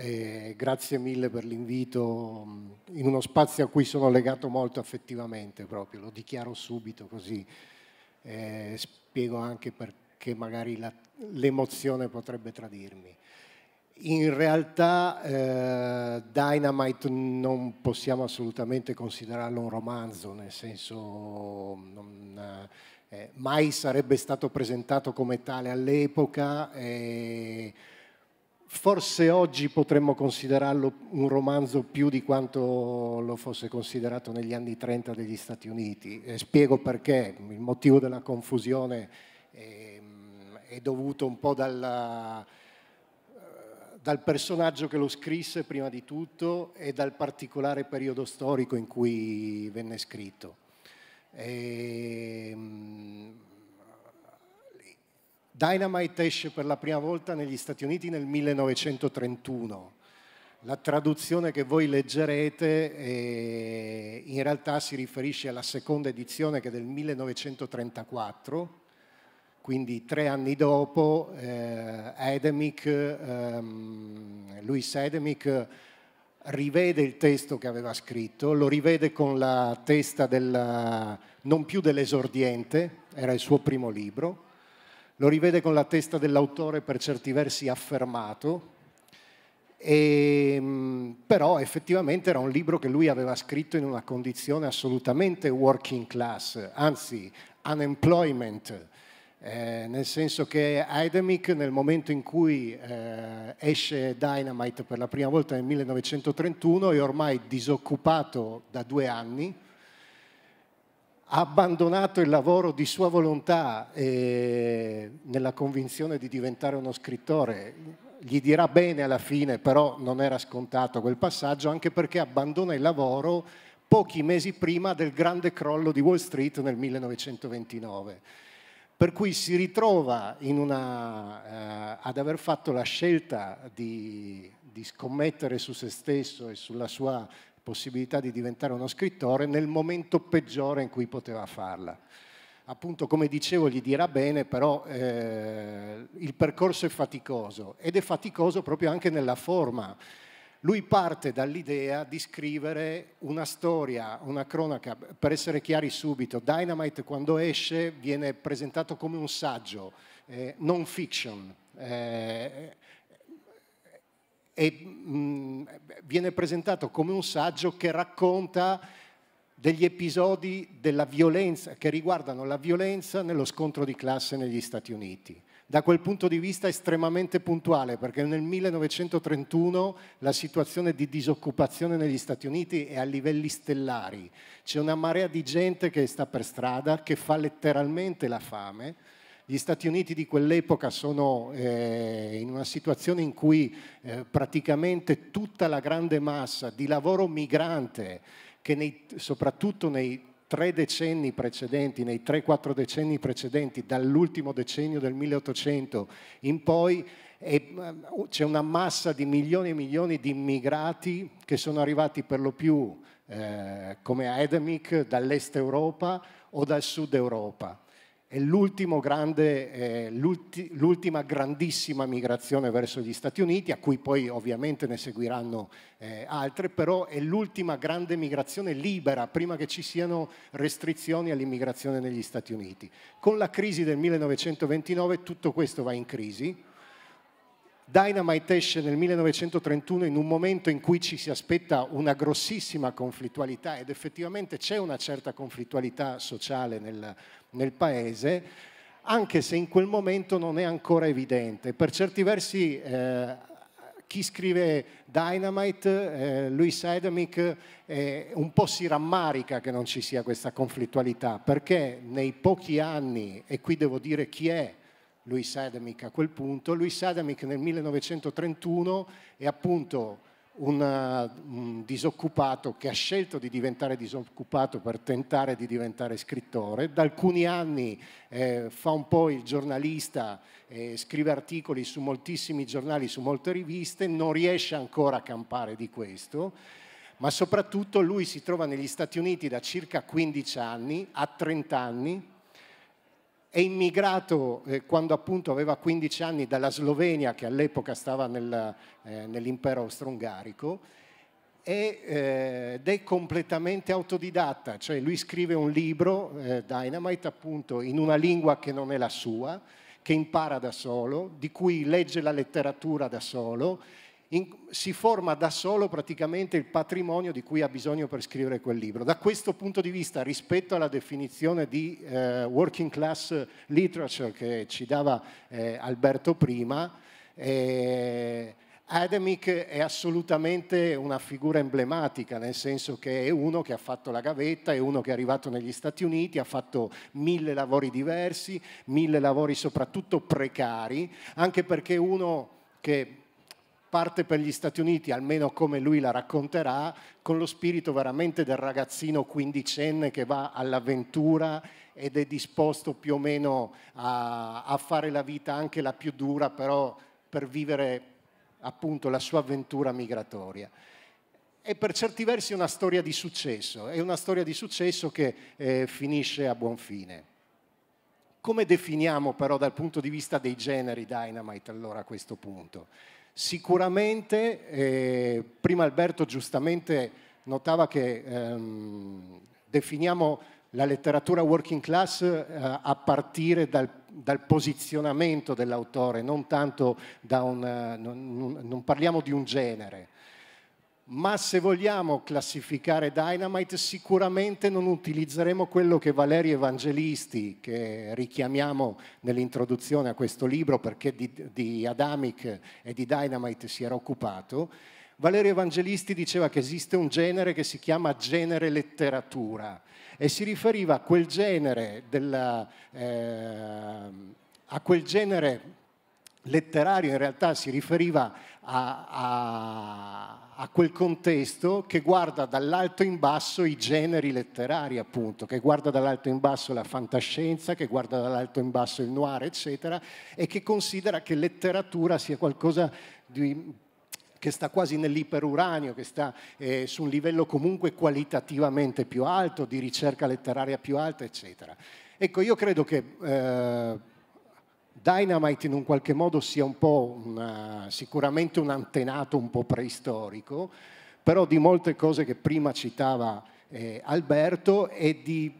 e grazie mille per l'invito mm, in uno spazio a cui sono legato molto affettivamente proprio, lo dichiaro subito così, eh, spiego anche perché magari la, l'emozione potrebbe tradirmi. In realtà eh, Dynamite non possiamo assolutamente considerarlo un romanzo, nel senso non, eh, mai sarebbe stato presentato come tale all'epoca. Eh, forse oggi potremmo considerarlo un romanzo più di quanto lo fosse considerato negli anni 30 degli Stati Uniti. E spiego perché, il motivo della confusione è, ehm, è dovuto un po' dalla, eh, dal personaggio che lo scrisse prima di tutto e dal particolare periodo storico in cui venne scritto. E, ehm, Dynamite esce per la prima volta negli Stati Uniti nel 1931. La traduzione che voi leggerete eh, in realtà si riferisce alla seconda edizione che è del 1934, quindi tre anni dopo eh, Edemic, ehm, Louis Edemic rivede il testo che aveva scritto, lo rivede con la testa della, non più dell'esordiente, era il suo primo libro, lo rivede con la testa dell'autore per certi versi affermato, e, ehm, però effettivamente era un libro che lui aveva scritto in una condizione assolutamente working class, anzi unemployment, eh, nel senso che Heidemick nel momento in cui eh, esce Dynamite per la prima volta nel 1931 è ormai disoccupato da due anni, ha abbandonato il lavoro di sua volontà e eh, nella convinzione di diventare uno scrittore. Gli dirà bene alla fine, però non era scontato quel passaggio, anche perché abbandona il lavoro pochi mesi prima del grande crollo di Wall Street nel 1929. Per cui si ritrova una, eh, ad aver fatto la scelta di, di scommettere su se stesso e sulla sua possibilità di diventare uno scrittore nel momento peggiore in cui poteva farla. Appunto, come dicevo, gli dirà bene, però eh, il percorso è faticoso ed è faticoso proprio anche nella forma. Lui parte dall'idea di scrivere una storia, una cronaca, per essere chiari subito, Dynamite quando esce viene presentato come un saggio, eh, non fiction. Eh, e mh, mm, viene presentato come un saggio che racconta degli episodi della violenza, che riguardano la violenza nello scontro di classe negli Stati Uniti. Da quel punto di vista è estremamente puntuale perché nel 1931 la situazione di disoccupazione negli Stati Uniti è a livelli stellari. C'è una marea di gente che sta per strada, che fa letteralmente la fame gli Stati Uniti di quell'epoca sono eh, in una situazione in cui eh, praticamente tutta la grande massa di lavoro migrante, che nei, soprattutto nei tre decenni precedenti, nei tre, quattro decenni precedenti, dall'ultimo decennio del 1800 in poi, eh, c'è una massa di milioni e milioni di immigrati che sono arrivati per lo più eh, come a Edemic dall'est Europa o dal sud Europa è grande, eh, l'ultima grandissima migrazione verso gli Stati Uniti, a cui poi ovviamente ne seguiranno eh, altre, però è l'ultima grande migrazione libera, prima che ci siano restrizioni all'immigrazione negli Stati Uniti. Con la crisi del 1929 tutto questo va in crisi, Dynamite esce nel 1931 in un momento in cui ci si aspetta una grossissima conflittualità ed effettivamente c'è una certa conflittualità sociale nel, nel paese, anche se in quel momento non è ancora evidente. Per certi versi eh, chi scrive Dynamite, eh, Louis Sedemic, eh, un po' si rammarica che non ci sia questa conflittualità, perché nei pochi anni, e qui devo dire chi è Louis Adamic a quel punto. Louis Adamic nel 1931 è appunto un, uh, un disoccupato che ha scelto di diventare disoccupato per tentare di diventare scrittore. Da alcuni anni eh, fa un po' il giornalista, eh, scrive articoli su moltissimi giornali, su molte riviste, non riesce ancora a campare di questo, ma soprattutto lui si trova negli Stati Uniti da circa 15 anni, a 30 anni, è immigrato eh, quando appunto aveva 15 anni dalla Slovenia, che all'epoca stava nel, eh, nell'impero austro-ungarico, eh, ed è completamente autodidatta, cioè lui scrive un libro, eh, Dynamite, appunto, in una lingua che non è la sua, che impara da solo, di cui legge la letteratura da solo in, si forma da solo praticamente il patrimonio di cui ha bisogno per scrivere quel libro. Da questo punto di vista, rispetto alla definizione di eh, working class literature che ci dava eh, Alberto prima, eh, Adamic è assolutamente una figura emblematica, nel senso che è uno che ha fatto la gavetta, è uno che è arrivato negli Stati Uniti, ha fatto mille lavori diversi, mille lavori soprattutto precari, anche perché uno che parte per gli Stati Uniti, almeno come lui la racconterà, con lo spirito veramente del ragazzino quindicenne che va all'avventura ed è disposto più o meno a, a fare la vita anche la più dura, però per vivere appunto la sua avventura migratoria è per certi versi una storia di successo, è una storia di successo che eh, finisce a buon fine. Come definiamo però dal punto di vista dei generi Dynamite allora a questo punto? Sicuramente, eh, prima Alberto giustamente notava che ehm, definiamo la letteratura working class eh, a partire dal, dal, posizionamento dell'autore, non tanto da un... Eh, non, non parliamo di un genere ma se vogliamo classificare Dynamite sicuramente non utilizzeremo quello che Valerio Evangelisti, che richiamiamo nell'introduzione a questo libro perché di, di, Adamic e di Dynamite si era occupato, Valerio Evangelisti diceva che esiste un genere che si chiama genere letteratura e si riferiva a quel genere, della, eh, a quel genere letterario in realtà si riferiva a, a, a, quel contesto che guarda dall'alto in basso i generi letterari, appunto, che guarda dall'alto in basso la fantascienza, che guarda dall'alto in basso il noir, eccetera, e che considera che letteratura sia qualcosa di che sta quasi nell'iperuranio, che sta eh, su un livello comunque qualitativamente più alto, di ricerca letteraria più alta, eccetera. Ecco, io credo che eh, Dynamite in un qualche modo sia un po' una, eh, sicuramente un antenato un po' preistorico, però di molte cose che prima citava eh, Alberto e di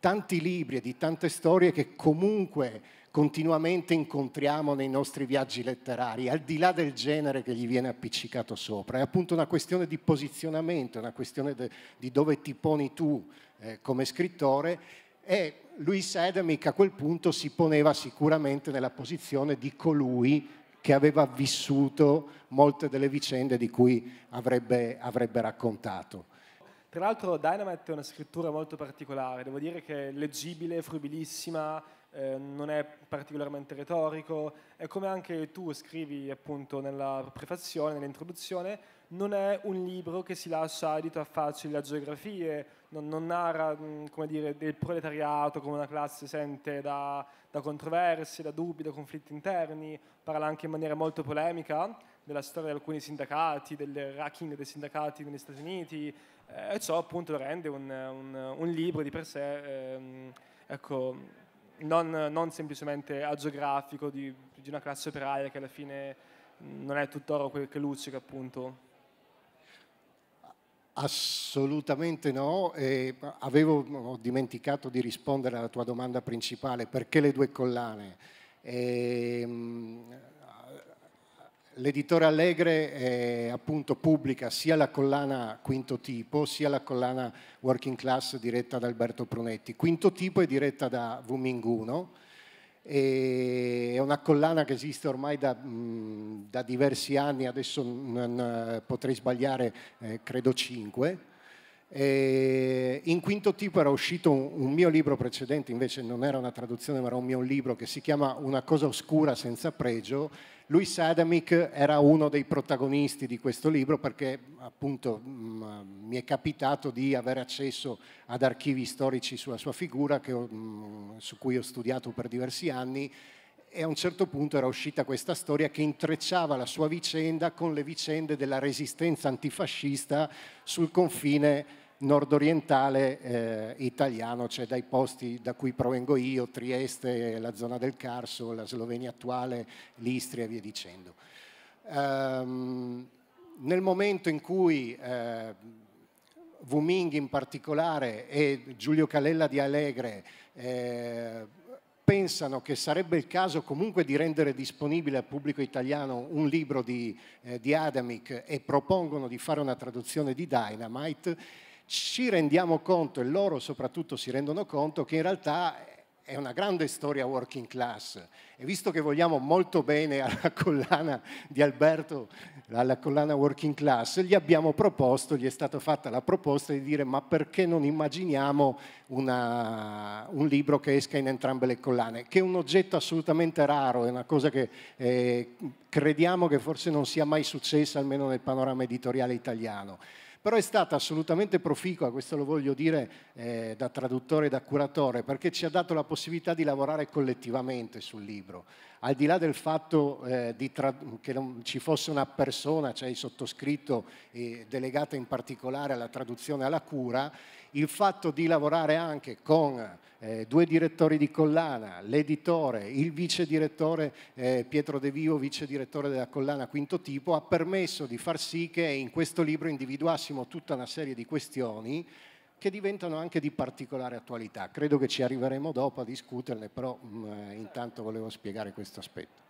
tanti libri e di tante storie che comunque continuamente incontriamo nei nostri viaggi letterari, al di là del genere che gli viene appiccicato sopra. È appunto una questione di posizionamento, una questione de, di dove ti poni tu eh, come scrittore e Luis Edemic a quel punto si poneva sicuramente nella posizione di colui che aveva vissuto molte delle vicende di cui avrebbe, avrebbe raccontato. Tra l'altro Dynamite è una scrittura molto particolare, devo dire che è leggibile, fruibilissima, eh, non è particolarmente retorico e come anche tu scrivi appunto nella prefazione, nell'introduzione, non è un libro che si lascia adito a facili agiografie, non, non narra mm, come dire, del proletariato come una classe sente da, da controversie, da dubbi, da conflitti interni, parla anche in maniera molto polemica della storia di alcuni sindacati, del hacking dei sindacati negli Stati Uniti, eh, e ciò appunto lo rende un, un, un, libro di per sé ehm, ecco, non, non, semplicemente agiografico di, di una classe operaia che alla fine non è tutt'oro quel che luccica appunto. Assolutamente no, eh, avevo ho dimenticato di rispondere alla tua domanda principale, perché le due collane? Eh, L'editore Allegre eh, appunto pubblica sia la collana Quinto Tipo sia la collana Working Class diretta da Alberto Prunetti. Quinto Tipo è diretta da Vuminguno, è una collana che esiste ormai da, da diversi anni, adesso non, eh, potrei sbagliare, eh, credo cinque. E in quinto tipo era uscito un, mio libro precedente, invece non era una traduzione ma era un mio libro che si chiama Una cosa oscura senza pregio Louis Sadamik era uno dei protagonisti di questo libro perché appunto mh, mm, mi è capitato di avere accesso ad archivi storici sulla sua figura ho, mh, mm, su cui ho studiato per diversi anni e a un certo punto era uscita questa storia che intrecciava la sua vicenda con le vicende della resistenza antifascista sul confine nordorientale eh, italiano, cioè dai posti da cui provengo io, Trieste, la zona del Carso, la Slovenia attuale, l'Istria e via dicendo. Um, nel momento in cui eh, Wuming in particolare e Giulio Calella di Alegre eh, pensano che sarebbe il caso comunque di rendere disponibile al pubblico italiano un libro di, eh, di Adamic e propongono di fare una traduzione di Dynamite, ci rendiamo conto, e loro soprattutto si rendono conto, che in realtà è una grande storia working class e visto che vogliamo molto bene alla collana di Alberto, alla collana working class, gli abbiamo proposto, gli è stata fatta la proposta di dire ma perché non immaginiamo una, un libro che esca in entrambe le collane, che è un oggetto assolutamente raro, è una cosa che eh, crediamo che forse non sia mai successa almeno nel panorama editoriale italiano però è stata assolutamente proficua, questo lo voglio dire eh, da traduttore e da curatore, perché ci ha dato la possibilità di lavorare collettivamente sul libro. Al di là del fatto eh, di che non ci fosse una persona, cioè il sottoscritto, eh, delegata in particolare alla traduzione e alla cura, il fatto di lavorare anche con eh, due direttori di collana, l'editore, il vice direttore eh, Pietro De Vivo, vice direttore della collana Quinto Tipo, ha permesso di far sì che in questo libro individuassimo tutta una serie di questioni che diventano anche di particolare attualità. Credo che ci arriveremo dopo a discuterne, però mh, mm, eh, intanto volevo spiegare questo aspetto.